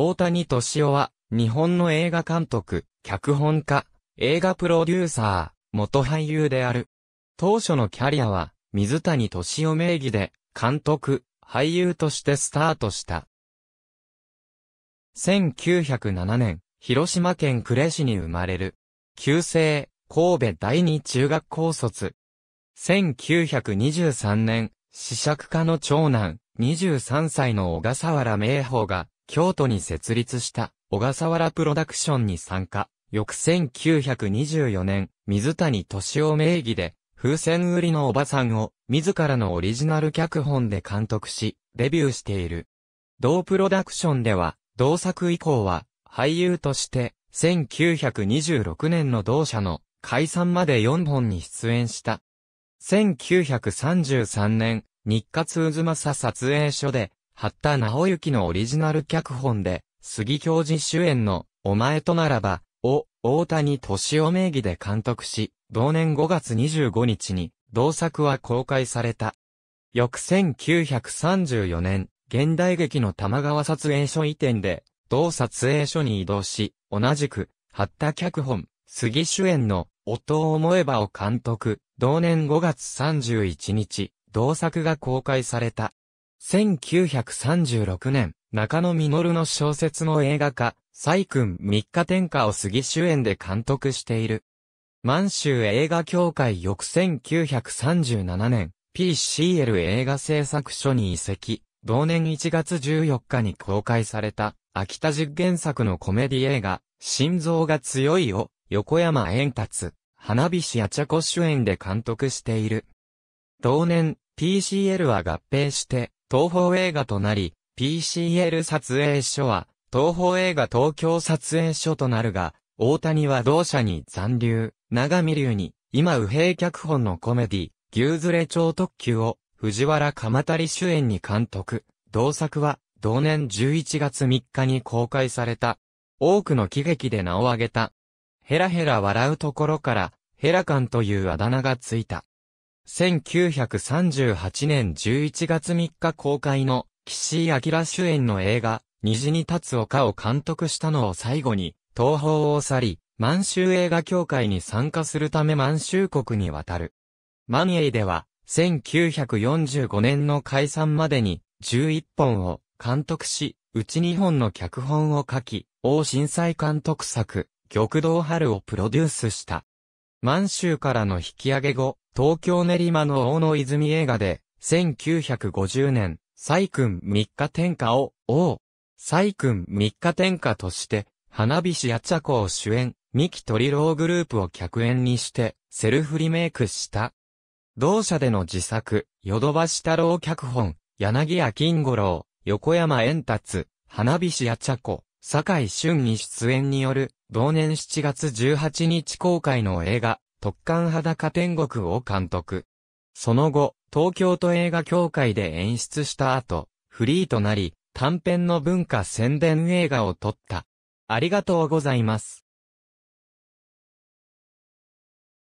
大谷敏夫は、日本の映画監督、脚本家、映画プロデューサー、元俳優である。当初のキャリアは、水谷敏夫名義で、監督、俳優としてスタートした。1907年、広島県呉市に生まれる。旧姓、神戸第二中学校卒。1923年、試釈家の長男、23歳の小笠原明宝が、京都に設立した小笠原プロダクションに参加。翌1924年、水谷敏夫名義で、風船売りのおばさんを、自らのオリジナル脚本で監督し、デビューしている。同プロダクションでは、同作以降は、俳優として、1926年の同社の解散まで4本に出演した。1933年、日活渦政撮影所で、八田直之のオリジナル脚本で、杉教授主演の、お前とならば、を、大谷敏夫名義で監督し、同年5月25日に、同作は公開された。翌1934年、現代劇の玉川撮影所移転で、同撮影所に移動し、同じく、八田脚本、杉主演の、夫を思えばを監督、同年5月31日、同作が公開された。1936年、中野実の小説の映画化、細君三日天下を杉主演で監督している。満州映画協会翌1937年、PCL 映画製作所に移籍、同年1月14日に公開された、秋田実原作のコメディ映画、心臓が強いを、横山円達、花火師や茶子主演で監督している。同年、PCL は合併して、東宝映画となり、PCL 撮影所は、東宝映画東京撮影所となるが、大谷は同社に残留、長見流に、今右平脚本のコメディ、牛ずれ超特急を、藤原鎌足主演に監督、同作は、同年11月3日に公開された。多くの喜劇で名を挙げた。ヘラヘラ笑うところから、ヘラ感というあだ名がついた。1938年11月3日公開の岸井明主演の映画、虹に立つ丘を監督したのを最後に、東方を去り、満州映画協会に参加するため満州国に渡る。マエイでは、1945年の解散までに、11本を監督し、うち2本の脚本を書き、大震災監督作、玉堂春をプロデュースした。満州からの引き上げ後、東京練馬の大野泉映画で、1950年、細君三日天下を、王、細君三日天下として、花火師や茶子を主演、三木鳥郎グループを客演にして、セルフリメイクした。同社での自作、ヨドバシ太郎脚本、柳谷金五郎、横山円達、花火師や茶子、坂井俊に出演による、同年7月18日公開の映画、特艦裸天国を監督。その後、東京都映画協会で演出した後、フリーとなり、短編の文化宣伝映画を撮った。ありがとうございます。